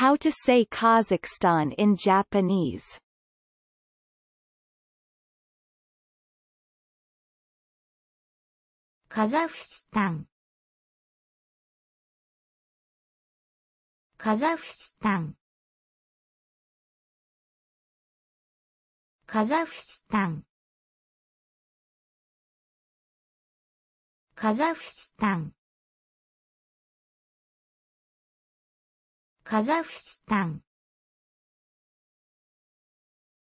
How to say Kazakhstan in Japanese Kazakhstan Kazakhstan Kazakhstan Kazakhstan カザフスタン